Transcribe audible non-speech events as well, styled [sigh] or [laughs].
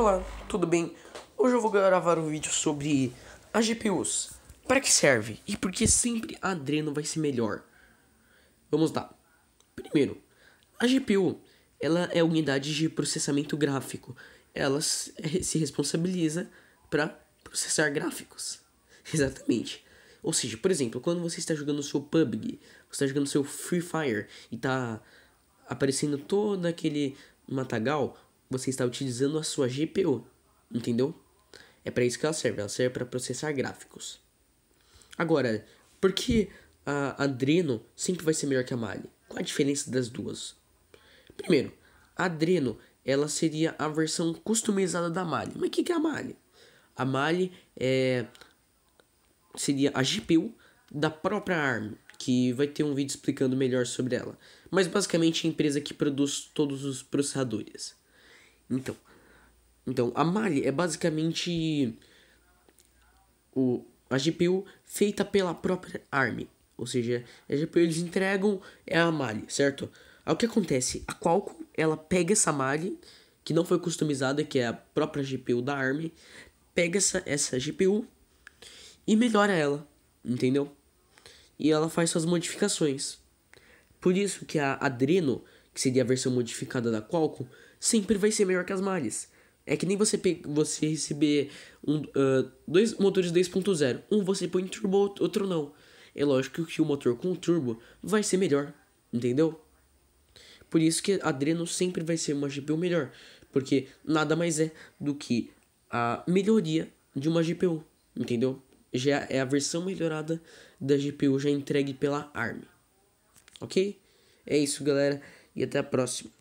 Olá, tudo bem? Hoje eu vou gravar um vídeo sobre as GPUs. Para que serve e por que sempre a Adreno vai ser melhor? Vamos lá. Primeiro, a GPU, ela é a unidade de processamento gráfico. Ela se eh, responsabiliza para processar gráficos. [laughs] Exatamente. Ou seja, por exemplo, quando você está jogando seu PUBG, você está jogando seu Free Fire e está aparecendo todo aquele matagal, você está utilizando a sua GPU, entendeu? É para isso que ela serve, ela serve para processar gráficos. Agora, por que a Adreno sempre vai ser melhor que a Mali? Qual a diferença das duas? Primeiro, a Adreno ela seria a versão customizada da Mali. Mas o que, que é a Mali? A Mali é, seria a GPU da própria ARM, que vai ter um vídeo explicando melhor sobre ela. Mas basicamente é a empresa que produz todos os processadores. Então, então a Mali é basicamente o, a GPU feita pela própria ARM. Ou seja, a GPU eles entregam é a Mali, certo? Aí o que acontece? A Qualcomm, ela pega essa Mali, que não foi customizada, que é a própria GPU da ARM, pega essa, essa GPU e melhora ela, entendeu? E ela faz suas modificações. Por isso que a Adreno que seria a versão modificada da Qualcomm, sempre vai ser melhor que as malhas. É que nem você, você receber um, uh, dois motores 2.0. Um você põe turbo, outro não. É lógico que o motor com turbo vai ser melhor, entendeu? Por isso que a Adreno sempre vai ser uma GPU melhor. Porque nada mais é do que a melhoria de uma GPU, entendeu? Já é a versão melhorada da GPU já entregue pela ARM. Ok? É isso, galera e até a próxima.